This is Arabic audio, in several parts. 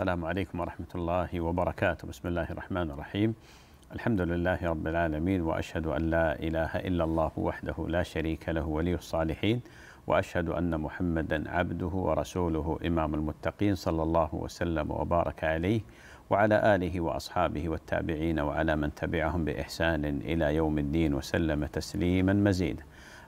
السلام عليكم ورحمة الله وبركاته بسم الله الرحمن الرحيم الحمد لله رب العالمين وأشهد أن لا إله إلا الله وحده لا شريك له ولي الصالحين وأشهد أن محمدا عبده ورسوله إمام المتقين صلى الله وسلم وبارك عليه وعلى آله وأصحابه والتابعين وعلى من تبعهم بإحسان إلى يوم الدين وسلم تسليما مزيدا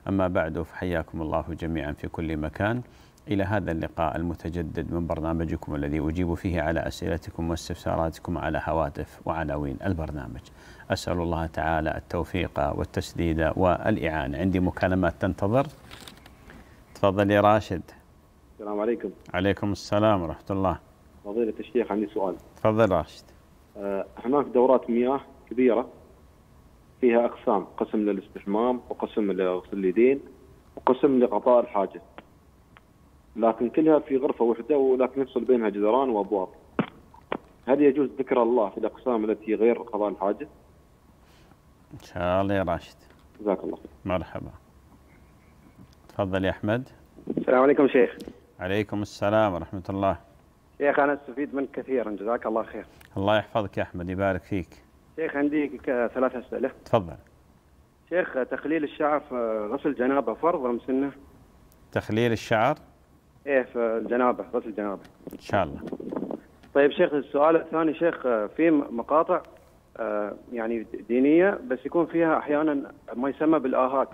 أما بعد فحياكم الله جميعا في كل مكان إلى هذا اللقاء المتجدد من برنامجكم الذي أجيب فيه على أسئلتكم واستفساراتكم على هواتف وعناوين البرنامج أسأل الله تعالى التوفيق والتسديد والإعانة عندي مكالمات تنتظر تفضل يا راشد السلام عليكم عليكم السلام ورحمة الله فضيلة الشيخ عندي سؤال تفضل راشد آه، هناك دورات مياه كبيرة فيها أقسام قسم للاستحمام وقسم لغسل اليدين وقسم لقضاء الحاجة لكن كلها في غرفه واحده ولكن يفصل بينها جدران وابواب. هل يجوز ذكر الله في الاقسام التي غير قضاء الحاجه؟ ان شاء الله يا راشد. جزاك الله خير. مرحبا. تفضل يا احمد. السلام عليكم شيخ. عليكم السلام ورحمه الله. شيخ انا استفيد منك كثيرا جزاك الله خير. الله يحفظك يا احمد يبارك فيك. شيخ عندي ثلاث اسئله. تفضل. شيخ تخليل الشعر في غسل جنابه فرض ام سنه؟ تخليل الشعر؟ ايه في الجنابه غسل الجنابه ان شاء الله طيب شيخ السؤال الثاني شيخ في مقاطع آه، يعني دينيه بس يكون فيها احيانا ما يسمى بالاهات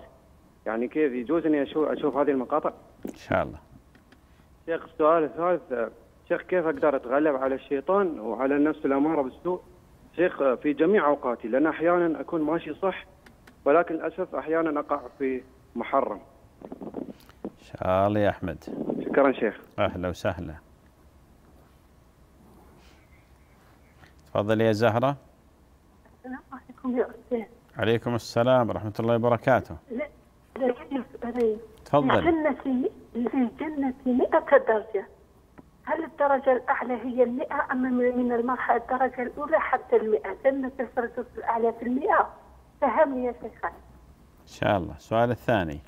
يعني كيف يجوز اني اشوف اشوف هذه المقاطع؟ ان شاء الله شيخ السؤال الثالث شيخ كيف اقدر اتغلب على الشيطان وعلى النفس الاماره بالسوء؟ شيخ في جميع اوقاتي لان احيانا اكون ماشي صح ولكن للاسف احيانا اقع في محرم شاء الله يا أحمد شكرا شيخ أهلا وسهلا تفضلي يا زهرة السلام عليكم يا أستاذ عليكم السلام ورحمة الله وبركاته لا لا يا تفضل الجنة في في 100 درجة هل الدرجة الأعلى هي المئة أم من المرحلة الدرجة الأولى حتى المئة جنة الفردوس الأعلى في المئة فهمني يا شيخ إن شاء الله السؤال الثاني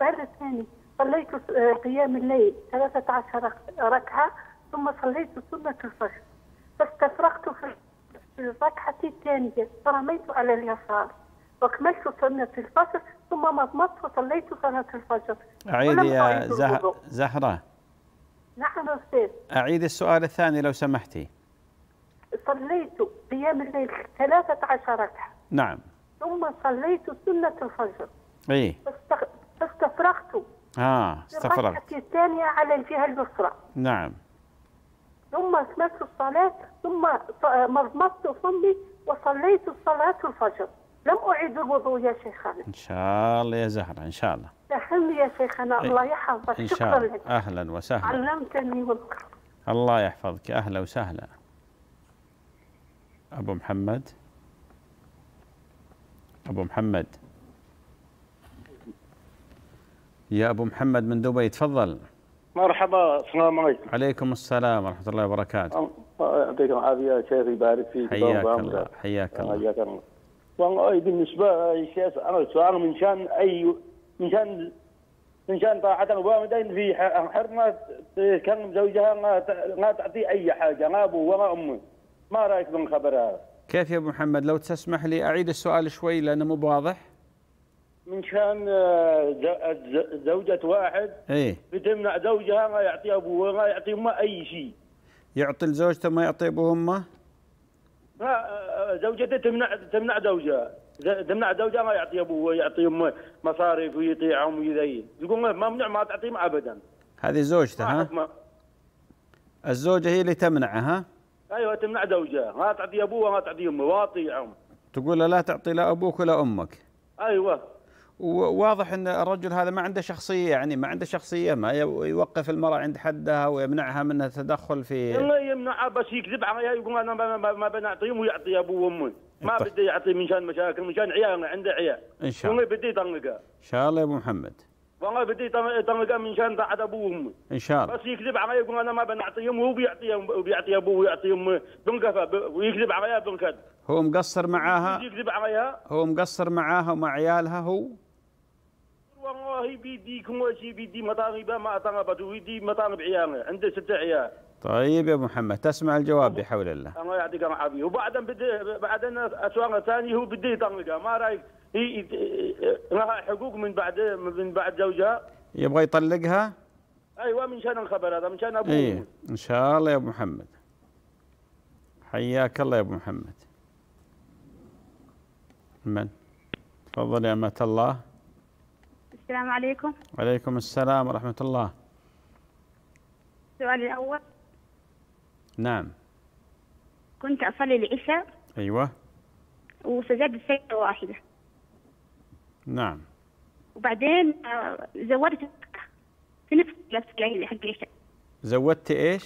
بعد الثاني صليت آه، قيام الليل 13 ركعة ثم صليت سنة الفجر فاستفرغت في الركعة الثانية فرميت على اليسار وكملت سنة الفجر ثم مضمضت وصليت سنة الفجر أعيدي يا زه... زهرة نعم أستاذ أعيد السؤال الثاني لو سمحتي صليت قيام الليل 13 ركعة نعم ثم صليت سنة الفجر إيه استفرغت اه استفرغت الثانية على الجهة اليسرى نعم ثم اكملت الصلاة ثم آه، مضمضت فمي وصليت صلاة الفجر لم أعيد الوضوء يا شيخنا إن شاء الله يا زهرة إن شاء الله يحمي يا شيخنا إيه، الله يحفظك إن شاء الله أهلا وسهلا علمتني والقرب الله يحفظك أهلا وسهلا أبو محمد أبو محمد يا أبو محمد من دبي تفضل مرحبا السلام عليكم عليكم السلام ورحمة الله وبركاته الله يعطيك العافية شيخ يبارك فيك حياك الله حياك الله حياك الله والله بالنسبة شيخ أنا سؤال من شان أي من شان من شان طاعة الوالدين في حرمة كان زوجها ما تعطي أي حاجة لا أبوه ولا أمه ما رأيك من هذا؟ كيف يا أبو محمد لو تسمح لي أعيد السؤال شوي لأنه مو واضح من كان آه، زوجة واحد ايه بتمنع زوجها ما يعطي ابوها ما يعطي امه اي شيء يعطي لزوجته ما يعطي ابوه امه؟ لا آه، زوجته تمنع تمنع زوجها تمنع زوجها ما يعطي ابوه يعطي امه مصاريف ويطيعهم ويذي يقول ممنوع ما تعطيهم ابدا هذه زوجته ها؟ ما. الزوجه هي اللي تمنعه ها؟ ايوه تمنع زوجها ما تعطي ابوه ما تعطي امه واطيعهم تقول لا تعطي لا ابوك ولا امك ايوه وواضح ان الرجل هذا ما عنده شخصيه يعني ما عنده شخصيه ما يوقف المراه عند حدها ويمنعها من التدخل في الله يمنعها بس يكذب عليها يقول انا ما بنعطيهم ويعطي ابوه وامي ما طيب. بدي يعطي من شان مشاكل من شان عيال عنده عيال ان شاء الله بدي يطلقها ان شاء الله يا ابو محمد والله بدي يطلقها من شان بعد ابوه وامي ان شاء الله بس يكذب علي يقول انا ما بنعطيهم وهو بيعطي وبيعطي ابوه ويعطي امه بنقفى ويكذب عليها بنكذب هو مقصر معاها يكذب عليها هو مقصر معاها ومع عيالها هو والله بيدي كماشي بيدي مطانبه ما اطنبت بيدي مطانب عيال عنده ست عيال طيب يا ابو محمد تسمع الجواب بحول الله الله يعطيك العافيه وبعدين بدي بعدين اسواق ثاني هو بدي يطلقها ما رايك هي لها حقوق من بعد من بعد زوجها يبغى يطلقها ايوه من شان الخبر هذا من شان ابوه أيه. ان شاء الله يا ابو محمد حياك الله يا ابو محمد من تفضل يا امه الله السلام عليكم وعليكم السلام ورحمة الله سؤالي الأول نعم كنت أصلي العشاء أيوة وسجدت سجدة واحدة نعم وبعدين آه، زودت في نفس الليلة حق العشاء زودت إيش؟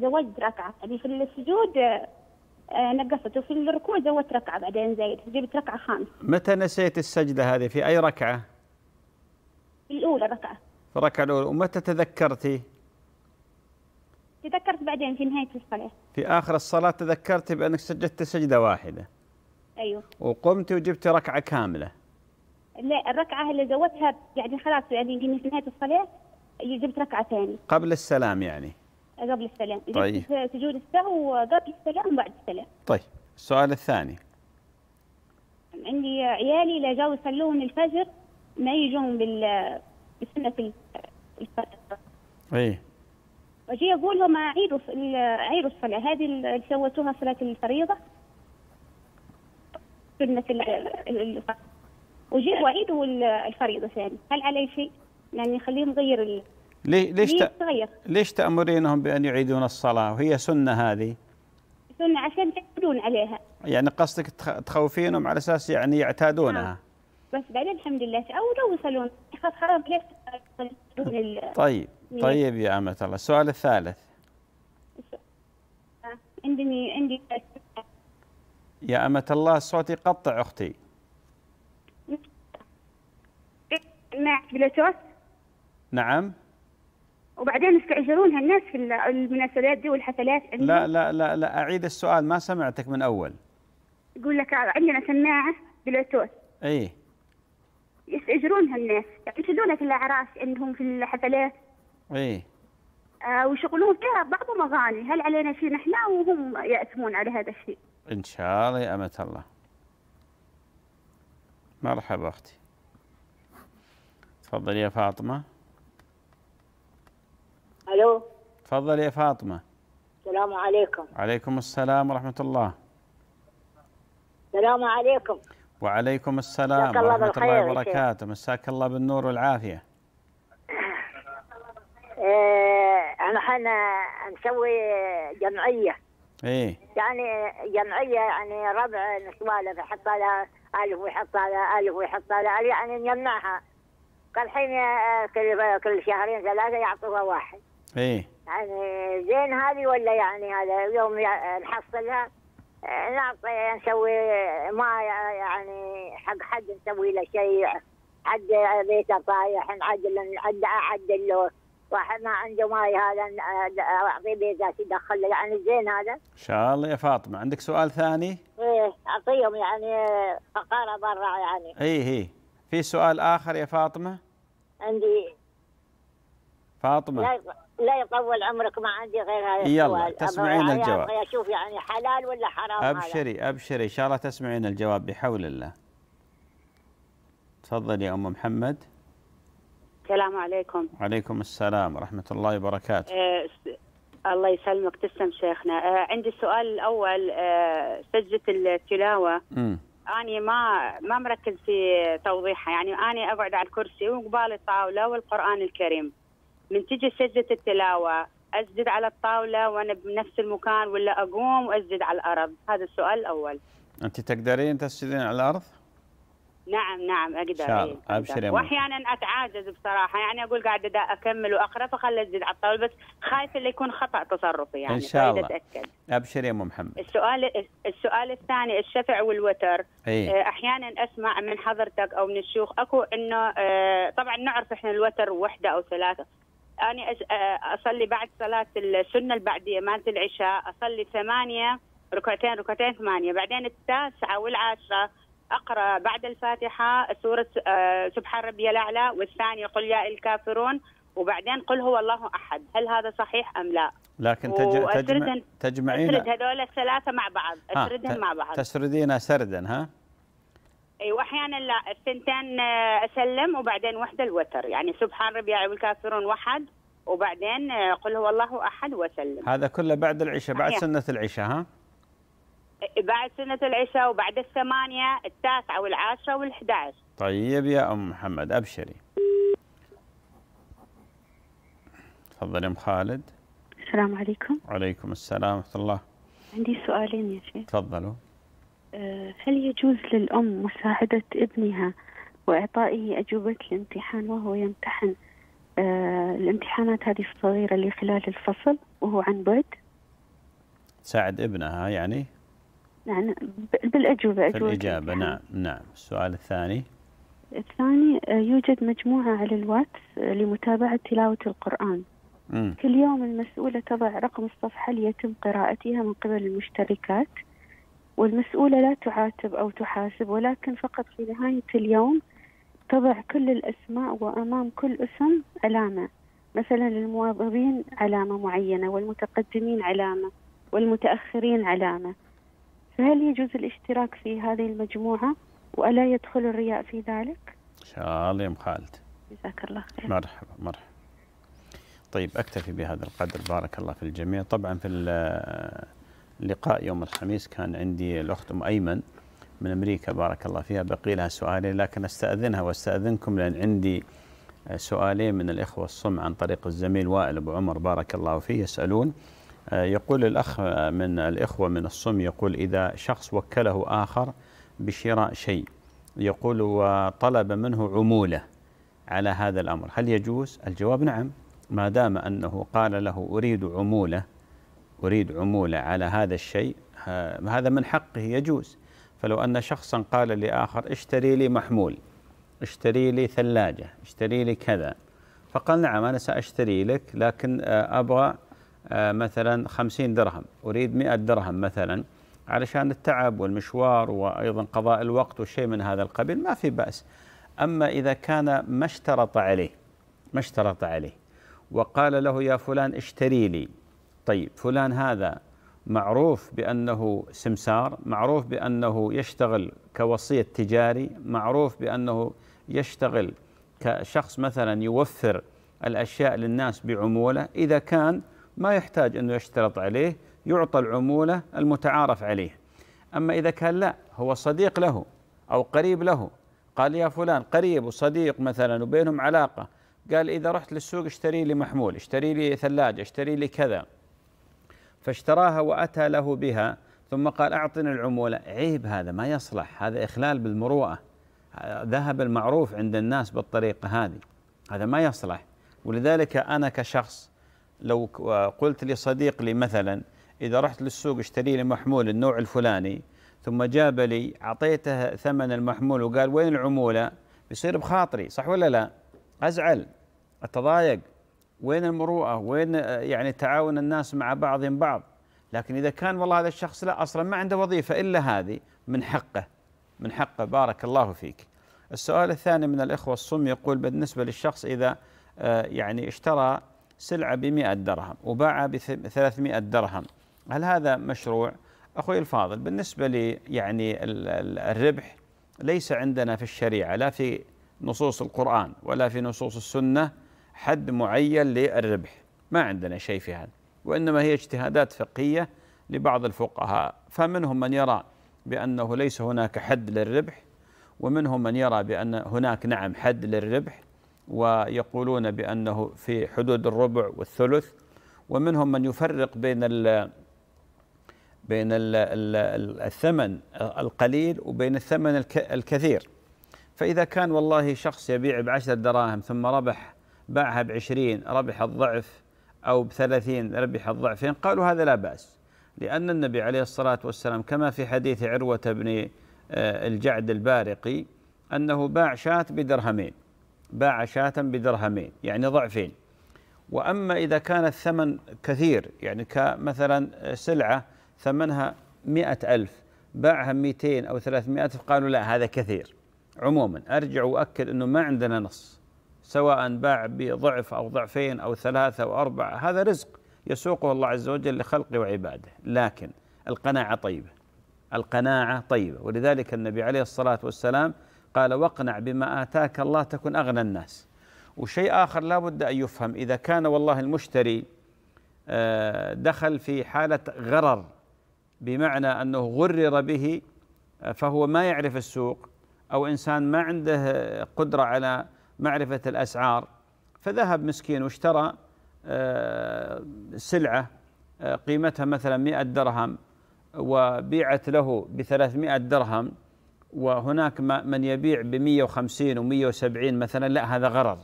زودت ركعة يعني في السجود آه، نقصت وفي الركوع زودت ركعة بعدين زايد جبت ركعة خامسة متى نسيت السجدة هذه في أي ركعة؟ الأولى ركعة الركعة الأولى ومتى تذكرتي؟ تذكرت بعدين في نهاية الصلاة في آخر الصلاة تذكرتي بأنك سجدت سجدة واحدة أيوه وقمت وجبتي ركعة كاملة لا الركعة اللي زودتها يعني خلاص يعني في نهاية الصلاة جبت ركعة ثانية قبل السلام يعني قبل السلام طيب سجود السهو قبل السلام وبعد السلام طيب السؤال الثاني عندي عيالي لا جاوا يصلون الفجر ما يجون بال بسنة الفترة ايه. واجي اقول لهم عيدوا عيدوا الصلاة هذه اللي سوتوها صلاة الفريضة سنة الفترة وجيبوا عيدوا الفريضة ثاني هل علي شيء؟ يعني خليهم غير ال... ليه ليش تغير. ليش تأمرينهم بأن يعيدون الصلاة وهي سنة هذه؟ سنة عشان يعتادون عليها يعني قصدك تخوفينهم على أساس يعني يعتادونها؟ آه. بس بعدين الحمد لله تعودوا وصلون خلاص حرام كيف طيب طيب يا عمة الله السؤال الثالث عندني عندي يا أمة الله صوتي قطع أختي معك بلوتوث نعم وبعدين يستأجرونها الناس في المناسبات دي والحفلات لا لا لا لا أعيد السؤال ما سمعتك من أول يقول لك عندنا سماعة بلوتوث إيه يستاجرونها الناس يعني في الاعراس عندهم في الحفلات ايه آه ويشغلون فيها بعض المغاني هل علينا شيء نحن وهم ياثمون على هذا الشيء ان شاء الله يا امه الله مرحبا اختي تفضلي يا فاطمه الو تفضلي يا فاطمه السلام عليكم عليكم السلام ورحمه الله السلام عليكم وعليكم السلام الله ورحمة الله وبركاته مساك الله بالنور والعافية إيه أنا حنا نسوي جمعية إيه يعني جمعية يعني ربع نسوالف يحط على ألف ويحط على ألف ويحط على ألف يعني نجمعها الحين كل كل شهرين ثلاثة يعطوها واحد إيه يعني زين هذه ولا يعني هذا يوم نحصلها نعطي آه، نسوي آه، ما آه، يعني حق حد نسوي له شيء حد بيته طايح نعدل نعدل اعدل له واحد ما عنده ماي هذا اعطيه بيته يدخل له يعني زين هذا ان شاء الله يا فاطمه عندك سؤال ثاني؟ ايه اعطيهم يعني فقاره برا يعني ايه ايه في سؤال اخر يا فاطمه؟ عندي فاطمه لا لا يطول عمرك ما عندي غير هذا السؤال يلا تسمعين الجواب ابغى اشوف يعني حلال ولا حرام ابشري هذا. ابشري ان شاء الله تسمعين الجواب بحول الله تفضلي يا ام محمد السلام عليكم وعليكم السلام ورحمه الله وبركاته أه الله يسلمك تسلم شيخنا أه عندي السؤال الاول أه سجة التلاوه م. اني ما ما مركز في توضيحها يعني اني اقعد على الكرسي وقبالي الطاوله والقران الكريم من تجي سجدة التلاوة أسجد على الطاولة وأنا بنفس المكان ولا أقوم وأسجد على الأرض هذا السؤال الأول أنت تقدرين تسجدين على الأرض؟ نعم نعم اقدر إيه ابشري واحيانا اتعاجز بصراحه يعني اقول قاعده دا اكمل واقرا فخلي اسجد على الطاوله بس خايفه اللي يكون خطا تصرفي يعني ان شاء الله اتاكد ابشري يا ام محمد السؤال السؤال الثاني الشفع والوتر أي. آه، احيانا اسمع من حضرتك او من الشيوخ اكو انه آه، طبعا نعرف احنا الوتر وحده او ثلاثه أنا أصلي بعد صلاة السنة البعدية مالت العشاء أصلي ثمانية ركعتين ركعتين ثمانية بعدين التاسعة والعاشرة أقرأ بعد الفاتحة سورة سبحان ربي الأعلى والثانية قل يا الكافرون وبعدين قل هو الله أحد هل هذا صحيح أم لا لكن تجمع تجمعين أسرد هذول الثلاثة مع بعض آه، أسردهم مع بعض تسردين سردا ها ايوه احيانا لا الثنتين آه، اسلم وبعدين وحده الوتر يعني سبحان ربي يعلم يعني الكافرون وحد وبعدين آه، قل هو الله احد وسلم هذا كله بعد العشاء بعد أحيان. سنه العشاء ها إيه، بعد سنة العشاء وبعد الثمانية التاسعة والعاشرة والحداش طيب يا أم محمد أبشري تفضل يا أم خالد السلام عليكم وعليكم السلام ورحمة الله عندي سؤالين يا شيخ تفضلوا آه، هل يجوز للأم مساعدة ابنها وإعطائه أجوبة الامتحان وهو يمتحن آه، الامتحانات هذه الصغيرة اللي خلال الفصل وهو عن بعد؟ تساعد ابنها يعني؟ يعني بالأجوبة أجوبة بالإجابة نعم نعم السؤال الثاني الثاني آه، يوجد مجموعة على الواتس لمتابعة تلاوة القرآن م. كل يوم المسؤولة تضع رقم الصفحة ليتم قراءتها من قبل المشتركات والمسؤولة لا تعاتب أو تحاسب ولكن فقط في نهاية اليوم تضع كل الأسماء وأمام كل اسم علامة مثلا للمواظبين علامة معينة والمتقدمين علامة والمتأخرين علامة فهل يجوز الاشتراك في هذه المجموعة وألا يدخل الرياء في ذلك؟ إن شاء الله يا أم خالد جزاك الله خير مرحبا مرحبا طيب أكتفي بهذا القدر بارك الله في الجميع طبعا في لقاء يوم الخميس كان عندي الأخت أم أيمن من أمريكا بارك الله فيها بقي لها سؤالين لكن أستأذنها وأستأذنكم لأن عندي آه، سؤالين من الإخوة الصم عن طريق الزميل وائل أبو عمر بارك الله فيه يسألون آه، يقول الأخ آه، من الإخوة من الصم يقول إذا شخص وكله آخر بشراء شيء يقول وطلب منه عمولة على هذا الأمر هل يجوز؟ الجواب نعم ما دام أنه قال له أريد عمولة أريد عمولة على هذا الشيء هذا من حقه يجوز فلو أن شخصا قال لآخر اشتري لي محمول اشتري لي ثلاجة اشتري لي كذا فقال نعم أنا سأشتري لك لكن آه، أبغى آه، مثلا خمسين درهم أريد مئة درهم مثلا علشان التعب والمشوار وأيضا قضاء الوقت وشيء من هذا القبيل ما في بأس أما إذا كان ما اشترط عليه ما اشترط عليه وقال له يا فلان اشتري لي طيب فلان هذا معروف بأنه سمسار معروف بأنه يشتغل كوصية تجاري معروف بأنه يشتغل كشخص مثلا يوفر الأشياء للناس بعمولة إذا كان ما يحتاج أنه يشترط عليه يعطى العمولة المتعارف عليه أما إذا كان لا هو صديق له أو قريب له قال يا فلان قريب وصديق مثلا وبينهم علاقة قال إذا رحت للسوق اشتري لي محمول اشتري لي ثلاجة اشتري لي كذا فاشتراها وأتى له بها ثم قال أعطني العمولة عيب هذا ما يصلح هذا إخلال بالمروءة ذهب المعروف عند الناس بالطريقة هذه هذا ما يصلح ولذلك أنا كشخص لو قلت لصديق لي مثلا إذا رحت للسوق اشتري لي محمول النوع الفلاني ثم جاب لي أعطيته ثمن المحمول وقال وين العمولة بيصير بخاطري صح ولا لا أزعل أتضايق وين المروءه وين آه، يعني تعاون الناس مع بعضهم بعض لكن اذا كان والله هذا الشخص لا اصلا ما عنده وظيفه الا هذه من حقه من حقه بارك الله فيك السؤال الثاني من الاخوه الصم يقول بالنسبه للشخص اذا آه، يعني اشترى سلعه ب 100 درهم وباعها ب 300 درهم هل هذا مشروع اخوي الفاضل بالنسبه لي يعني الربح ليس عندنا في الشريعه لا في نصوص القران ولا في نصوص السنه حد معين للربح ما عندنا شيء في هذا وإنما هي اجتهادات فقهية لبعض الفقهاء فمنهم من يرى بأنه ليس هناك حد للربح ومنهم من يرى بأن هناك نعم حد للربح ويقولون بأنه في حدود الربع والثلث ومنهم من يفرق بين الـ بين الـ الـ الثمن القليل وبين الثمن الكثير فإذا كان والله شخص يبيع بعشرة دراهم ثم ربح باعها بعشرين ربح الضعف أو بثلاثين ربح الضعفين قالوا هذا لا بأس لأن النبي عليه الصلاة والسلام كما في حديث عروة بن آه، الجعد البارقي أنه باع شاة بدرهمين باع شاة بدرهمين يعني ضعفين وأما إذا كان الثمن كثير يعني كمثلا آه، سلعة ثمنها مئة ألف باعها 200 أو ثلاثمائة قالوا لا هذا كثير عموما أرجع وأكد أنه ما عندنا نص سواء باع بضعف أو ضعفين أو ثلاثة أو أربعة هذا رزق يسوقه الله عز وجل لخلقه وعباده لكن القناعة طيبة القناعة طيبة ولذلك النبي عليه الصلاة والسلام قال واقنع بما آتاك الله تكن أغنى الناس وشيء آخر لا بد أن يفهم إذا كان والله المشتري آه، دخل في حالة غرر بمعنى أنه غرر به آه، فهو ما يعرف السوق أو إنسان ما عنده قدرة على معرفة الأسعار فذهب مسكين واشترى آه، سلعة آه، قيمتها مثلا 100 درهم وبيعت له ب 300 درهم وهناك من يبيع ب 150 و 170 مثلا لا هذا غرر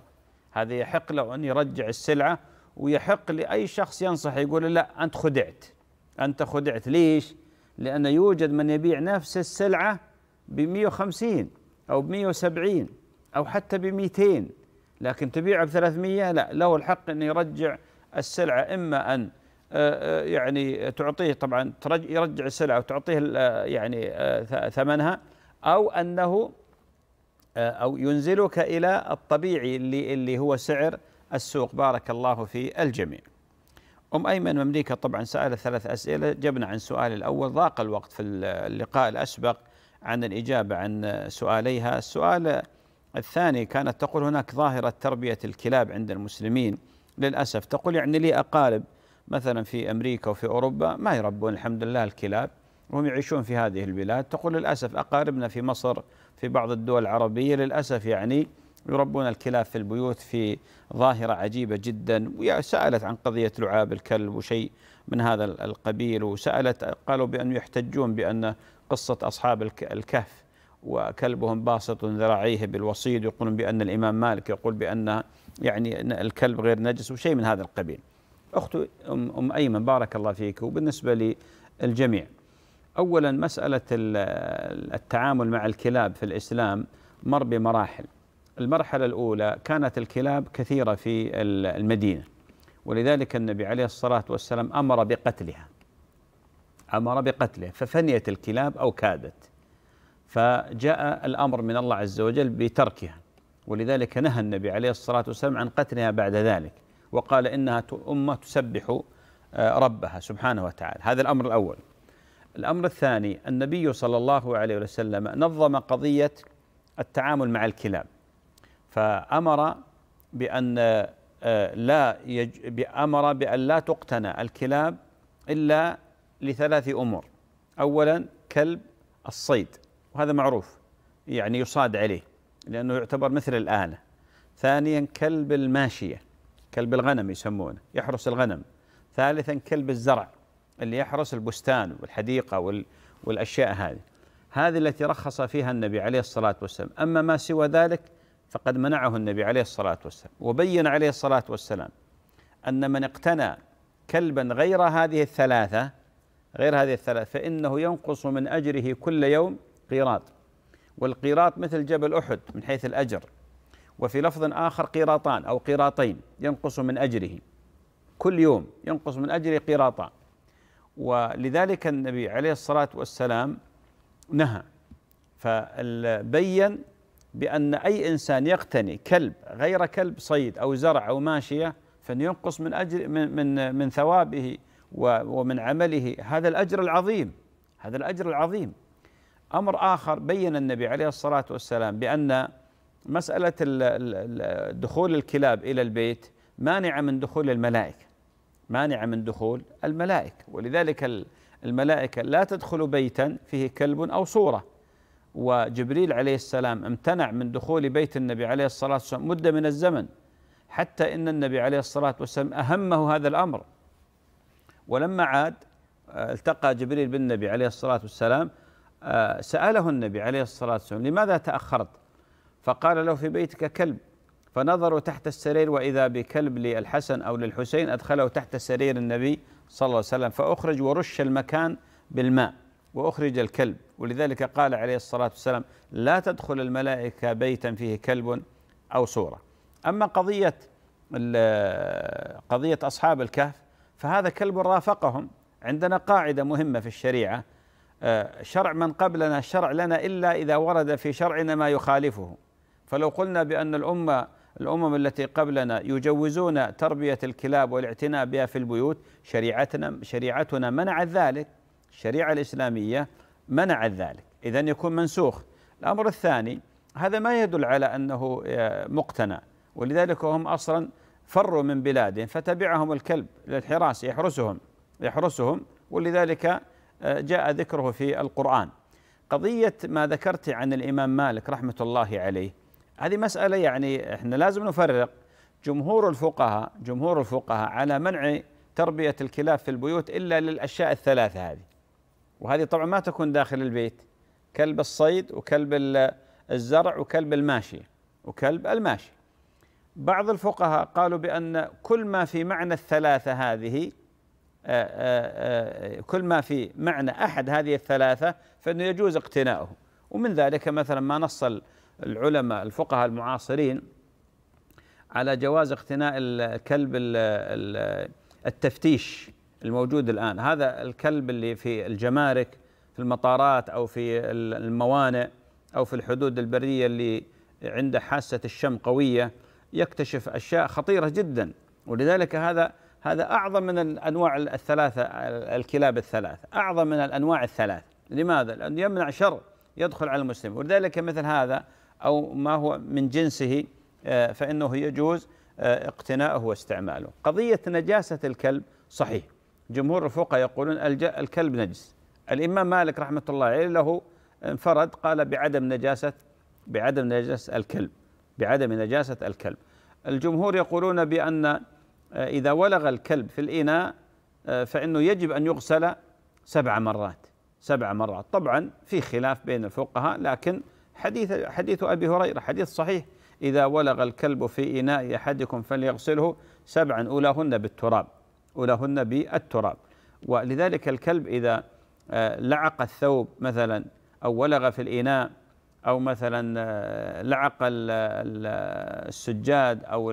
هذا يحق له أن يرجع السلعة ويحق لأي شخص ينصح يقول لا أنت خدعت أنت خدعت ليش؟ لأن يوجد من يبيع نفس السلعة ب 150 أو ب 170 أو حتى ب 200 لكن تبيعه ب 300 لا له الحق أن يرجع السلعة إما أن آه، آه، يعني تعطيه طبعا يرجع السلعة وتعطيه آه، يعني ثمنها أو أنه أو ينزلك إلى الطبيعي اللي اللي هو سعر السوق بارك الله في الجميع. أم أيمن ممليكة طبعا سألت ثلاث أسئلة جبنا عن سؤال الأول ضاق الوقت في اللقاء الأسبق عن الإجابة عن سؤاليها السؤال الثاني كانت تقول هناك ظاهرة تربية الكلاب عند المسلمين للأسف تقول يعني لي أقارب مثلا في أمريكا وفي أوروبا ما يربون الحمد لله الكلاب وهم يعيشون في هذه البلاد تقول للأسف أقاربنا في مصر في بعض الدول العربية للأسف يعني يربون الكلاب في البيوت في ظاهرة عجيبة جدا وسألت عن قضية لعاب الكلب وشيء من هذا القبيل وسألت قالوا بأن يحتجون بأن قصة أصحاب الكهف وكلبهم باسط ذراعيه بالوصيد يقولون بأن الإمام مالك يقول بأن يعني الكلب غير نجس وشيء من هذا القبيل أخت أم, أم أيمن بارك الله فيك وبالنسبة للجميع أولا مسألة التعامل مع الكلاب في الإسلام مر بمراحل المرحلة الأولى كانت الكلاب كثيرة في المدينة ولذلك النبي عليه الصلاة والسلام أمر بقتلها أمر بقتله ففنيت الكلاب أو كادت فجاء الأمر من الله عز وجل بتركها ولذلك نهى النبي عليه الصلاة والسلام عن قتلها بعد ذلك وقال إنها أمة تسبح آه، ربها سبحانه وتعالى هذا الأمر الأول الأمر الثاني النبي صلى الله عليه وسلم نظم قضية التعامل مع الكلاب فأمر بأن آه، لا يج... بأمر بأن لا تقتنى الكلاب إلا لثلاث أمور أولا كلب الصيد وهذا معروف يعني يصاد عليه لأنه يعتبر مثل الآلة ثانيا كلب الماشية كلب الغنم يسمونه يحرس الغنم ثالثا كلب الزرع اللي يحرس البستان والحديقة وال والأشياء هذه هذه التي رخص فيها النبي عليه الصلاة والسلام أما ما سوى ذلك فقد منعه النبي عليه الصلاة والسلام وبين عليه الصلاة والسلام أن من اقتنى كلبا غير هذه الثلاثة غير هذه الثلاثة فإنه ينقص من أجره كل يوم قيراط والقيراط مثل جبل أحد من حيث الأجر وفي لفظ آخر قيراطان أو قيراطين ينقص من أجره كل يوم ينقص من أجره قيراطان ولذلك النبي عليه الصلاة والسلام نهى فبين بأن أي إنسان يقتني كلب غير كلب صيد أو زرع أو ماشية فإن ينقص من أجر من من, من ثوابه ومن عمله هذا الأجر العظيم هذا الأجر العظيم امر اخر بين النبي عليه الصلاه والسلام بان مساله دخول الكلاب الى البيت مانعه من دخول الملائكه مانعه من دخول الملائكه ولذلك الملائكه لا تدخل بيتا فيه كلب او صوره وجبريل عليه السلام امتنع من دخول بيت النبي عليه الصلاه والسلام مده من الزمن حتى ان النبي عليه الصلاه والسلام اهمه هذا الامر ولما عاد آه، التقى جبريل بالنبي عليه الصلاه والسلام آه، سأله النبي عليه الصلاة والسلام لماذا تأخرت فقال له في بيتك كلب فنظروا تحت السرير وإذا بكلب للحسن أو للحسين أدخله تحت سرير النبي صلى الله عليه وسلم فأخرج ورش المكان بالماء وأخرج الكلب ولذلك قال عليه الصلاة والسلام لا تدخل الملائكة بيتا فيه كلب أو صورة أما قضية قضية أصحاب الكهف فهذا كلب رافقهم عندنا قاعدة مهمة في الشريعة آه، شرع من قبلنا الشرع لنا الا اذا ورد في شرعنا ما يخالفه فلو قلنا بان الامه الامم التي قبلنا يجوزون تربيه الكلاب والاعتناء بها في البيوت شريعتنا شريعتنا منعت ذلك الشريعه الاسلاميه منعت ذلك اذا يكون منسوخ الامر الثاني هذا ما يدل على انه آه، مقتنع ولذلك هم اصلا فروا من بلادهم فتبعهم الكلب للحراس يحرسهم يحرسهم ولذلك آه، جاء ذكره في القرآن قضية ما ذكرت عن الإمام مالك رحمة الله عليه هذه مسألة يعني احنا لازم نفرق جمهور الفقهاء جمهور الفقهاء على منع تربية الكلاب في البيوت إلا للأشياء الثلاثة هذه وهذه طبعا ما تكون داخل البيت كلب الصيد وكلب الزرع وكلب الماشي وكلب الماشي بعض الفقهاء قالوا بأن كل ما في معنى الثلاثة هذه آه، آه، آه، كل ما في معنى أحد هذه الثلاثة فإنه يجوز اقتناؤه ومن ذلك مثلا ما نص العلماء الفقهاء المعاصرين على جواز اقتناء الكلب التفتيش الموجود الآن هذا الكلب اللي في الجمارك في المطارات أو في الموانئ أو في الحدود البرية اللي عنده حاسة الشم قوية يكتشف أشياء خطيرة جدا ولذلك هذا هذا أعظم من الأنواع الثلاثة الكلاب الثلاث أعظم من الأنواع الثلاث لماذا؟ لأنه يمنع شر يدخل على المسلم ولذلك مثل هذا أو ما هو من جنسه آه، فإنه يجوز آه، اقتناؤه واستعماله قضية نجاسة الكلب صحيح جمهور الفقهاء يقولون الكلب نجس الإمام مالك رحمة الله عليه له انفرد قال بعدم نجاسة بعدم نجاسة الكلب بعدم نجاسة الكلب الجمهور يقولون بأن آه، إذا ولغ الكلب في الإناء آه، فإنه يجب أن يغسل سبع مرات سبع مرات طبعا في خلاف بين الفقهاء لكن حديث حديث أبي هريرة حديث صحيح إذا ولغ الكلب في إناء أحدكم فليغسله سبعا أولاهن بالتراب أولاهن بالتراب ولذلك الكلب إذا آه، لعق الثوب مثلا أو ولغ في الإناء أو مثلا لعق السجاد أو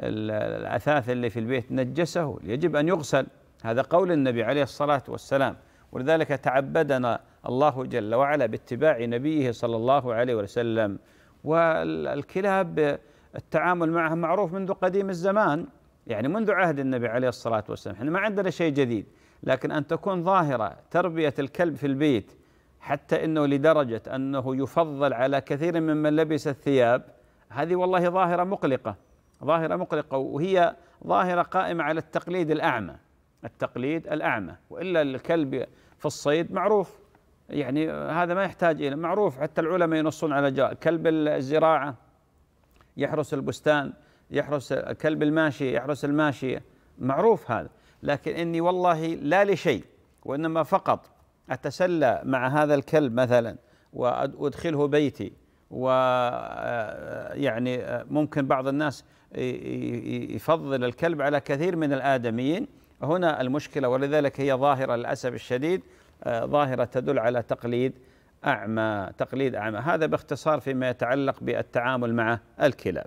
الأثاث اللي في البيت نجسه يجب أن يغسل هذا قول النبي عليه الصلاة والسلام ولذلك تعبدنا الله جل وعلا باتباع نبيه صلى الله عليه وسلم والكلاب التعامل معها معروف منذ قديم الزمان يعني منذ عهد النبي عليه الصلاة والسلام احنا ما عندنا شيء جديد لكن أن تكون ظاهرة تربية الكلب في البيت حتى أنه لدرجة أنه يفضل على كثير ممن لبس الثياب هذه والله ظاهرة مقلقة ظاهرة مقلقة وهي ظاهرة قائمة على التقليد الأعمى التقليد الأعمى وإلا الكلب في الصيد معروف يعني هذا ما يحتاج إلى معروف حتى العلماء ينصون على جاء كلب الزراعة يحرس البستان يحرس كلب الماشية يحرس الماشية معروف هذا لكن إني والله لا لشيء وإنما فقط أتسلى مع هذا الكلب مثلا وأدخله بيتي آه، آه، يعني آه، ممكن بعض الناس يفضل الكلب على كثير من الآدميين هنا المشكلة ولذلك هي ظاهرة للأسف الشديد ظاهرة تدل على تقليد أعمى تقليد أعمى هذا باختصار فيما يتعلق بالتعامل مع الكلاب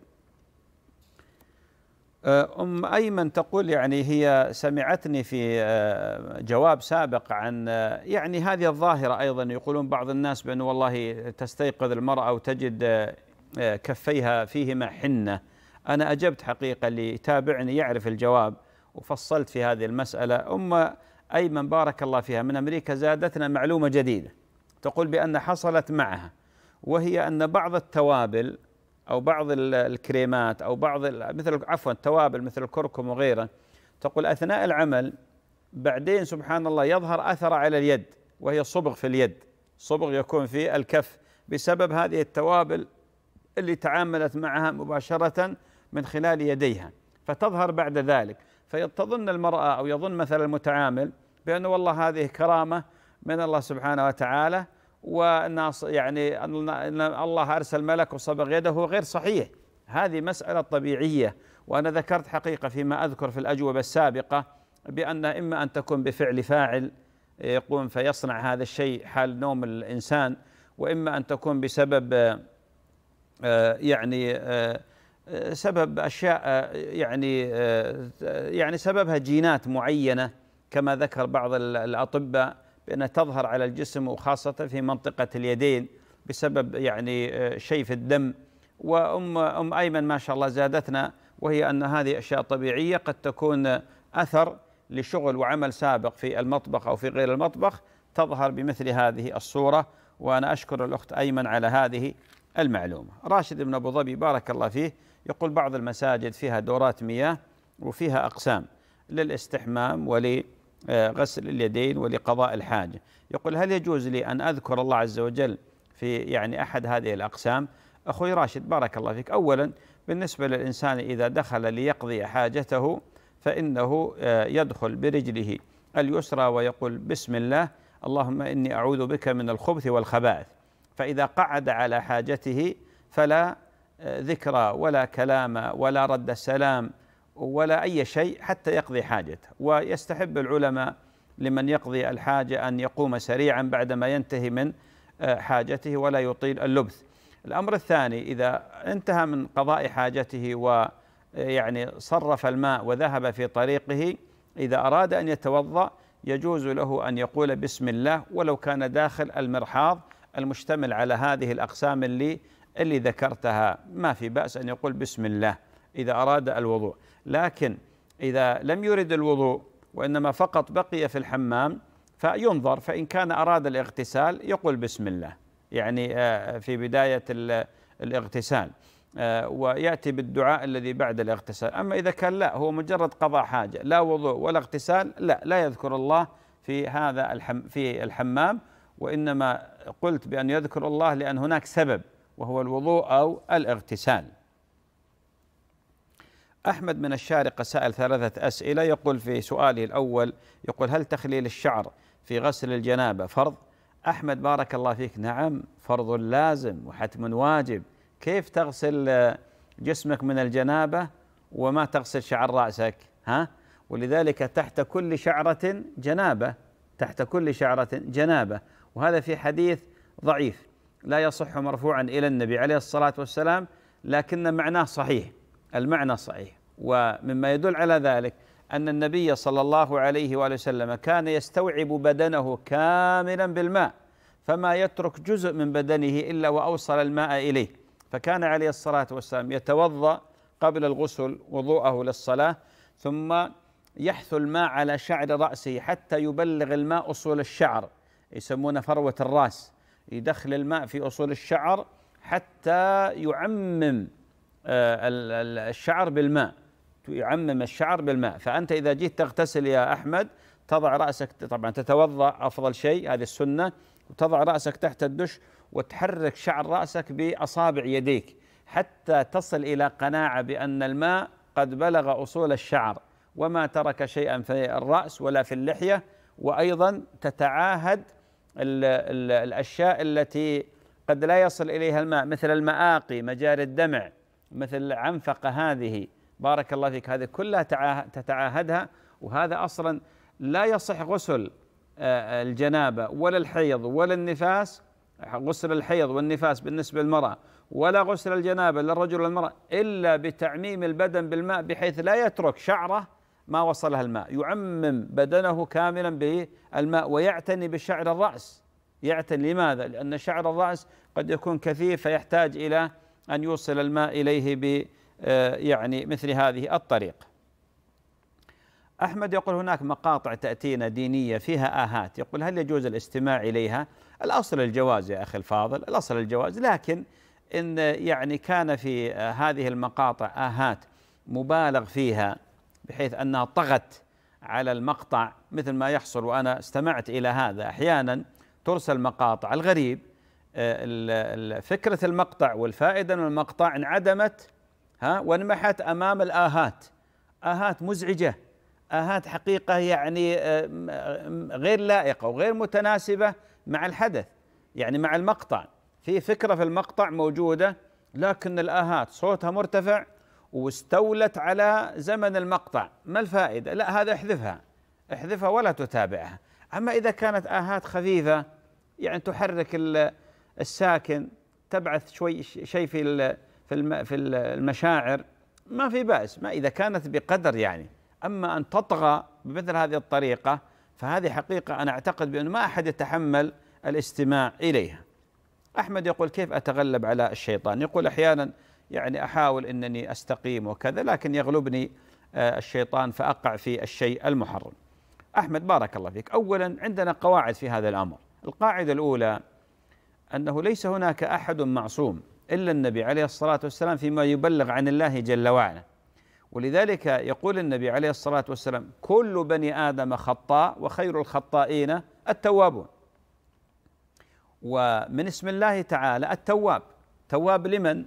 أه، أم أيمن تقول يعني هي سمعتني في أه، جواب سابق عن أه، يعني هذه الظاهرة أيضا يقولون بعض الناس بأنه والله تستيقظ المرأة وتجد كفيها فيهما حنة أنا أجبت حقيقة اللي يتابعني يعرف الجواب وفصلت في هذه المسألة أم أيمن بارك الله فيها من أمريكا زادتنا معلومة جديدة تقول بأن حصلت معها وهي أن بعض التوابل او بعض الكريمات او بعض مثل عفوا التوابل مثل الكركم وغيره تقول اثناء العمل بعدين سبحان الله يظهر اثر على اليد وهي صبغ في اليد صبغ يكون في الكف بسبب هذه التوابل اللي تعاملت معها مباشره من خلال يديها فتظهر بعد ذلك فيتظن المراه او يظن مثلا المتعامل بانه والله هذه كرامه من الله سبحانه وتعالى والناس يعني أن الله أرسل ملك وصبغ يده غير صحيح هذه مسألة طبيعية وأنا ذكرت حقيقة فيما أذكر في الأجوبة السابقة بأن إما أن تكون بفعل فاعل يقوم فيصنع هذا الشيء حال نوم الإنسان وإما أن تكون بسبب آه، يعني آه، آه، سبب أشياء يعني يعني سببها جينات معينة كما ذكر بعض الأطباء بأنها تظهر على الجسم وخاصة في منطقة اليدين بسبب يعني آه، شيء في الدم وأم أم أيمن ما شاء الله زادتنا وهي أن هذه أشياء طبيعية قد تكون أثر لشغل وعمل سابق في المطبخ أو في غير المطبخ تظهر بمثل هذه الصورة وأنا أشكر الأخت أيمن على هذه المعلومة راشد بن أبو ظبي بارك الله فيه يقول بعض المساجد فيها دورات مياه وفيها أقسام للاستحمام وللمياه آه، غسل اليدين ولقضاء الحاجة يقول هل يجوز لي أن أذكر الله عز وجل في يعني أحد هذه الأقسام أخوي راشد بارك الله فيك أولا بالنسبة للإنسان إذا دخل ليقضي حاجته فإنه آه، يدخل برجله اليسرى ويقول بسم الله اللهم إني أعوذ بك من الخبث والخبائث فإذا قعد على حاجته فلا آه، ذكرى ولا كلام ولا رد السلام ولا أي شيء حتى يقضي حاجته ويستحب العلماء لمن يقضي الحاجة أن يقوم سريعا بعدما ينتهي من آه، حاجته ولا يطيل اللبث الأمر الثاني إذا انتهى من قضاء حاجته ويعني آه، صرف الماء وذهب في طريقه إذا أراد أن يتوضأ يجوز له أن يقول بسم الله ولو كان داخل المرحاض المشتمل على هذه الأقسام اللي اللي ذكرتها ما في بأس أن يقول بسم الله إذا أراد الوضوء لكن إذا لم يرد الوضوء وإنما فقط بقي في الحمام فينظر فإن كان أراد الاغتسال يقول بسم الله يعني آه، في بداية الاغتسال آه، ويأتي بالدعاء الذي بعد الاغتسال أما إذا كان لا هو مجرد قضاء حاجة لا وضوء ولا اغتسال لا لا يذكر الله في هذا الحم في الحمام وإنما قلت بأن يذكر الله لأن هناك سبب وهو الوضوء أو الاغتسال أحمد من الشارقة سأل ثلاثة أسئلة يقول في سؤاله الأول يقول هل تخليل الشعر في غسل الجنابة فرض؟ أحمد بارك الله فيك نعم فرض لازم وحتم واجب كيف تغسل جسمك من الجنابة وما تغسل شعر رأسك ها؟ ولذلك تحت كل شعرة جنابة تحت كل شعرة جنابة وهذا في حديث ضعيف لا يصح مرفوعا إلى النبي عليه الصلاة والسلام لكن معناه صحيح المعنى صحيح ومما يدل على ذلك أن النبي صلى الله عليه وآله وسلم كان يستوعب بدنه كاملا بالماء فما يترك جزء من بدنه إلا وأوصل الماء إليه فكان عليه الصلاة والسلام يتوضأ قبل الغسل وضوءه للصلاة ثم يحث الماء على شعر رأسه حتى يبلغ الماء أصول الشعر يسمونه فروة الرأس يدخل الماء في أصول الشعر حتى يعمم آه، الشعر بالماء يعمم الشعر بالماء فأنت إذا جيت تغتسل يا أحمد تضع رأسك طبعا تتوضأ أفضل شيء هذه السنة وتضع رأسك تحت الدش وتحرك شعر رأسك بأصابع يديك حتى تصل إلى قناعة بأن الماء قد بلغ أصول الشعر وما ترك شيئا في الرأس ولا في اللحية وأيضا تتعاهد الـ الـ الأشياء التي قد لا يصل إليها الماء مثل المآقي مجاري الدمع مثل عنفقة هذه بارك الله فيك هذه كلها تتعاهدها وهذا أصلا لا يصح غسل آه، آه، الجنابة ولا الحيض ولا النفاس غسل الحيض والنفاس بالنسبة للمرأة ولا غسل الجنابة للرجل والمرأة إلا بتعميم البدن بالماء بحيث لا يترك شعره ما وصلها الماء يعمم بدنه كاملا بالماء ويعتني بشعر الرأس يعتني لماذا؟ لأن شعر الرأس قد يكون كثيف فيحتاج إلى أن يوصل الماء إليه ب آه، يعني مثل هذه الطريقة أحمد يقول هناك مقاطع تأتينا دينية فيها آهات يقول هل يجوز الاستماع إليها الأصل الجواز يا أخي الفاضل الأصل الجواز لكن إن يعني كان في آه، هذه المقاطع آهات مبالغ فيها بحيث أنها طغت على المقطع مثل ما يحصل وأنا استمعت إلى هذا أحيانا ترسل مقاطع الغريب آه، فكرة المقطع والفائدة من المقطع انعدمت ها وانمحت أمام الآهات آهات مزعجة آهات حقيقة يعني آه، غير لائقة وغير متناسبة مع الحدث يعني مع المقطع في فكرة في المقطع موجودة لكن الآهات صوتها مرتفع واستولت على زمن المقطع ما الفائدة لا هذا احذفها احذفها ولا تتابعها أما إذا كانت آهات خفيفة يعني تحرك الساكن تبعث شوي شيء في في المشاعر ما في بأس ما إذا كانت بقدر يعني أما أن تطغى بمثل هذه الطريقة فهذه حقيقة أنا أعتقد بأن ما أحد يتحمل الاستماع إليها أحمد يقول كيف أتغلب على الشيطان يقول أحيانا يعني أحاول أنني أستقيم وكذا لكن يغلبني آه، الشيطان فأقع في الشيء المحرم أحمد بارك الله فيك أولا عندنا قواعد في هذا الأمر القاعدة الأولى أنه ليس هناك أحد معصوم إلا النبي عليه الصلاة والسلام فيما يبلغ عن الله جل وعلا ولذلك يقول النبي عليه الصلاة والسلام كل بني آدم خطاء وخير الخطائين التوابون ومن اسم الله تعالى التواب تواب لمن؟